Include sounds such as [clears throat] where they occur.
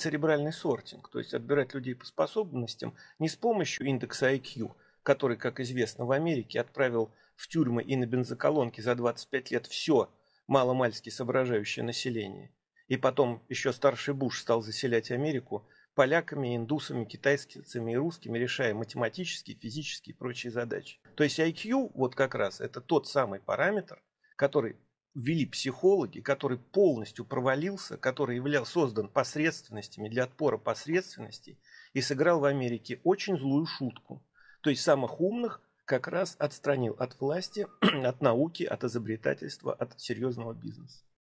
церебральный сортинг, то есть отбирать людей по способностям не с помощью индекса IQ, который, как известно, в Америке отправил в тюрьмы и на бензоколонки за 25 лет все маломальски соображающее население. И потом еще старший Буш стал заселять Америку поляками, индусами, китайцами и русскими, решая математические, физические и прочие задачи. То есть IQ вот как раз это тот самый параметр, который ввели психологи, который полностью провалился, который являл, создан посредственностями для отпора посредственностей и сыграл в Америке очень злую шутку. То есть самых умных как раз отстранил от власти, [clears throat] от науки, от изобретательства, от серьезного бизнеса.